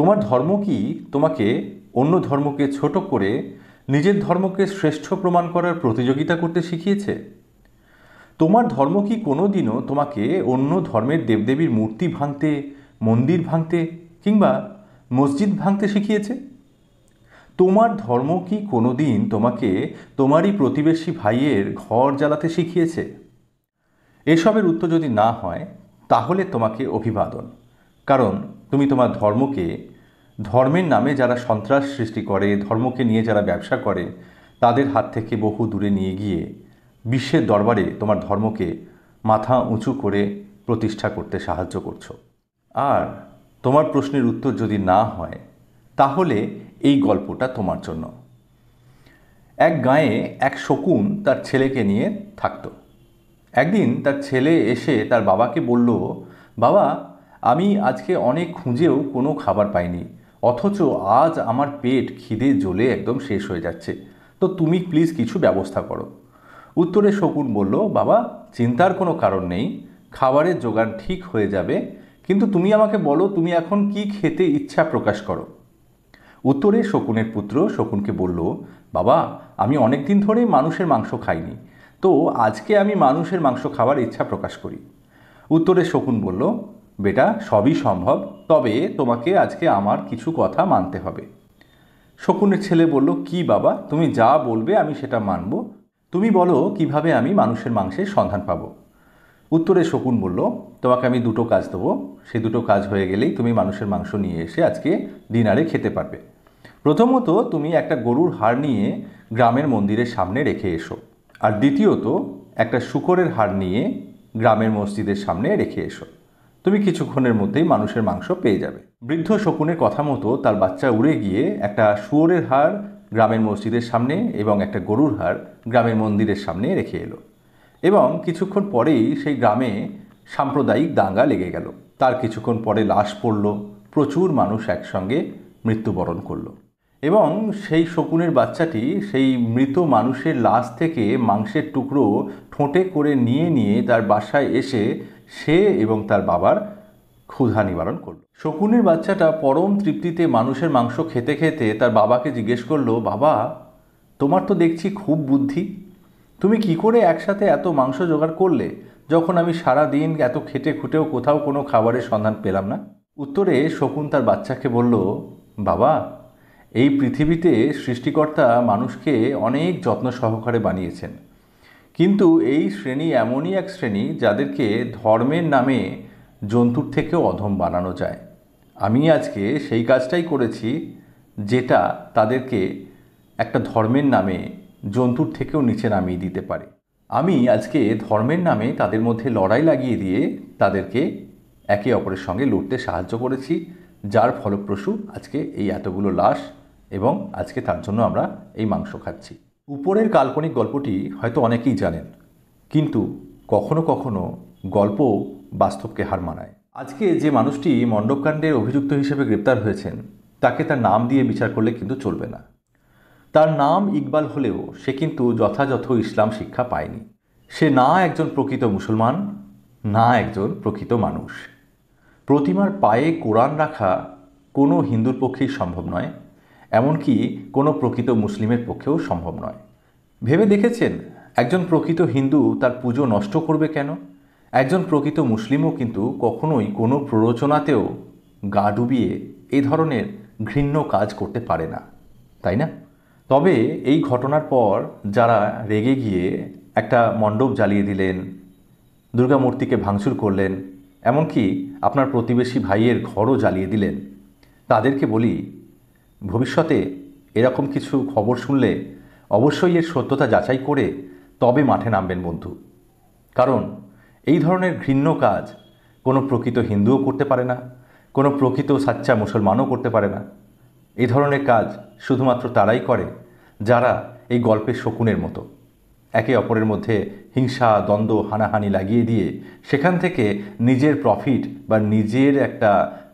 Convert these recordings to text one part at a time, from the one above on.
তোমার ধর্ম কি তোমাকে অন্য ধর্মকে ছোট করে নিজের ধর্মকে শ্রেষ্ঠ প্রমাণ করার প্রতিযোগিতা করতে শিখিয়েছে তোমার ধর্ম কি কোনো দিনও তোমাকে অন্য ধর্মের দেবদেবীর মূর্তি ভাঙতে মন্দির ভাঙতে কিংবা মসজিদ ভাঙতে শিখিয়েছে তোমার ধর্ম কি কোনো দিন তোমাকে তোমারই প্রতিবেশী ভাইয়ের ঘর জ্বালাতে শিখিয়েছে এসবের উত্তর যদি না হয় তাহলে তোমাকে অভিবাদন কারণ তুমি তোমার ধর্মকে ধর্মের নামে যারা সন্ত্রাস সৃষ্টি করে ধর্মকে নিয়ে যারা ব্যবসা করে তাদের হাত থেকে বহু দূরে নিয়ে গিয়ে বিশ্বের দরবারে তোমার ধর্মকে মাথা উঁচু করে প্রতিষ্ঠা করতে সাহায্য করছো আর তোমার প্রশ্নের উত্তর যদি না হয় তাহলে এই গল্পটা তোমার জন্য এক গাঁয়ে এক শকুন তার ছেলেকে নিয়ে থাকত একদিন তার ছেলে এসে তার বাবাকে বলল বাবা আমি আজকে অনেক খুঁজেও কোনো খাবার পাইনি অথচ আজ আমার পেট খিদে জ্বলে একদম শেষ হয়ে যাচ্ছে তো তুমি প্লিজ কিছু ব্যবস্থা করো উত্তরে শকুন বলল বাবা চিন্তার কোনো কারণ নেই খাবারের যোগান ঠিক হয়ে যাবে কিন্তু তুমি আমাকে বলো তুমি এখন কি খেতে ইচ্ছা প্রকাশ করো উত্তরে শকুনের পুত্র শকুনকে বলল বাবা আমি অনেক দিন ধরেই মানুষের মাংস খাইনি তো আজকে আমি মানুষের মাংস খাওয়ার ইচ্ছা প্রকাশ করি উত্তরে শকুন বলল বেটা সবই সম্ভব তবে তোমাকে আজকে আমার কিছু কথা মানতে হবে শকুনের ছেলে বলল কি বাবা তুমি যা বলবে আমি সেটা মানব তুমি বলো কিভাবে আমি মানুষের মাংসের সন্ধান পাবো উত্তরে শকুন বলল তোমাকে আমি দুটো কাজ দেবো সে দুটো কাজ হয়ে গেলেই তুমি মানুষের মাংস নিয়ে এসে আজকে ডিনারে খেতে পারবে প্রথমত তুমি একটা গরুর হাড় নিয়ে গ্রামের মন্দিরের সামনে রেখে এসো আর দ্বিতীয়ত একটা শুকরের হাড় নিয়ে গ্রামের মসজিদের সামনে রেখে এসো তুমি কিছুক্ষণের মধ্যেই মানুষের মাংস পেয়ে যাবে বৃদ্ধ শকুনের কথা মতো তার বাচ্চা উড়ে গিয়ে একটা শুয়োরের হাড় গ্রামের মসজিদের সামনে এবং একটা গরুর হাড় গ্রামের মন্দিরের সামনে রেখে এলো এবং কিছুক্ষণ পরেই সেই গ্রামে সাম্প্রদায়িক দাঙ্গা লেগে গেল তার কিছুক্ষণ পরে লাশ পড়ল প্রচুর মানুষ একসঙ্গে মৃত্যুবরণ করলো এবং সেই শকুনের বাচ্চাটি সেই মৃত মানুষের লাশ থেকে মাংসের টুকরো ঠোঁটে করে নিয়ে নিয়ে তার বাসায় এসে সে এবং তার বাবার ক্ষুধা নিবারণ করল শকুনের বাচ্চাটা পরম তৃপ্তিতে মানুষের মাংস খেতে খেতে তার বাবাকে জিজ্ঞেস করলো বাবা তোমার তো দেখছি খুব বুদ্ধি তুমি কি করে একসাথে এত মাংস জোগাড় করলে যখন আমি সারা দিন এত খেটে খুটেও কোথাও কোনো খাবারের সন্ধান পেলাম না উত্তরে শকুন তার বাচ্চাকে বলল বাবা এই পৃথিবীতে সৃষ্টিকর্তা মানুষকে অনেক যত্ন সহকারে বানিয়েছেন কিন্তু এই শ্রেণী এমনই এক শ্রেণী যাদেরকে ধর্মের নামে জন্তুর থেকেও অধম বানানো যায় আমি আজকে সেই কাজটাই করেছি যেটা তাদেরকে একটা ধর্মের নামে জন্তুর থেকেও নিচে নামিয়ে দিতে পারে আমি আজকে ধর্মের নামে তাদের মধ্যে লড়াই লাগিয়ে দিয়ে তাদেরকে একে অপরের সঙ্গে লড়তে সাহায্য করেছি যার ফলপ্রসূ আজকে এই এতগুলো লাশ এবং আজকে তার জন্য আমরা এই মাংস খাচ্ছি উপরের কাল্পনিক গল্পটি হয়তো অনেকেই জানেন কিন্তু কখনো কখনো গল্প বাস্তবকে হার মানায় আজকে যে মানুষটি মণ্ডপকাণ্ডের অভিযুক্ত হিসেবে গ্রেপ্তার হয়েছেন তাকে তার নাম দিয়ে বিচার করলে কিন্তু চলবে না তার নাম ইকবাল হলেও সে কিন্তু যথাযথ ইসলাম শিক্ষা পায়নি সে না একজন প্রকৃত মুসলমান না একজন প্রকৃত মানুষ প্রতিমার পায়ে কোরআন রাখা কোনো হিন্দুর পক্ষেই সম্ভব নয় এমনকি কোনো প্রকৃত মুসলিমের পক্ষেও সম্ভব নয় ভেবে দেখেছেন একজন প্রকৃত হিন্দু তার পুজো নষ্ট করবে কেন একজন প্রকৃত মুসলিমও কিন্তু কখনোই কোনো প্ররোচনাতেও গা ডুবিয়ে এই ধরনের ঘৃণ্য কাজ করতে পারে না তাই না তবে এই ঘটনার পর যারা রেগে গিয়ে একটা মণ্ডপ জ্বালিয়ে দিলেন দুর্গা মূর্তিকে ভাঙচুর করলেন এমনকি আপনার প্রতিবেশী ভাইয়ের ঘরও জ্বালিয়ে দিলেন তাদেরকে বলি ভবিষ্যতে এরকম কিছু খবর শুনলে অবশ্যই এর সত্যতা যাচাই করে তবে মাঠে নামবেন বন্ধু কারণ এই ধরনের ঘৃণ্য কাজ কোনো প্রকৃত হিন্দুও করতে পারে না কোনো প্রকৃত সাচ্চা মুসলমানও করতে পারে না এই ধরনের কাজ শুধুমাত্র তারাই করে যারা এই গল্পের শকুনের মতো একে অপরের মধ্যে হিংসা দ্বন্দ্ব হানাহানি লাগিয়ে দিয়ে সেখান থেকে নিজের প্রফিট বা নিজের একটা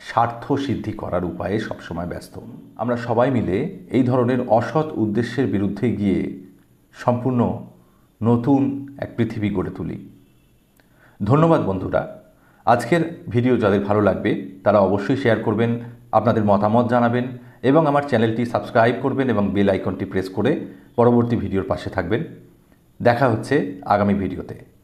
স্বার্থ সিদ্ধি করার উপায়ে সবসময় ব্যস্ত আমরা সবাই মিলে এই ধরনের অসৎ উদ্দেশ্যের বিরুদ্ধে গিয়ে সম্পূর্ণ নতুন এক পৃথিবী গড়ে তুলি ধন্যবাদ বন্ধুরা আজকের ভিডিও যাদের ভালো লাগবে তারা অবশ্যই শেয়ার করবেন আপনাদের মতামত জানাবেন এবং আমার চ্যানেলটি সাবস্ক্রাইব করবেন এবং বেল আইকনটি প্রেস করে পরবর্তী ভিডিওর পাশে থাকবেন দেখা হচ্ছে আগামী ভিডিওতে